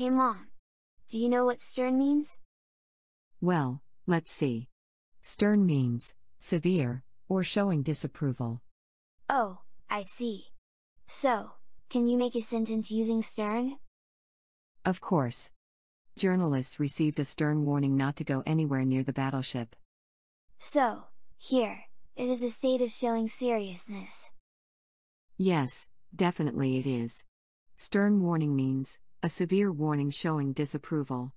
Hey mom. Do you know what stern means? Well, let's see. Stern means severe or showing disapproval. Oh, I see. So, can you make a sentence using stern? Of course. Journalists received a stern warning not to go anywhere near the battleship. So, here, it is a state of showing seriousness. Yes, definitely it is. Stern warning means a severe warning showing disapproval.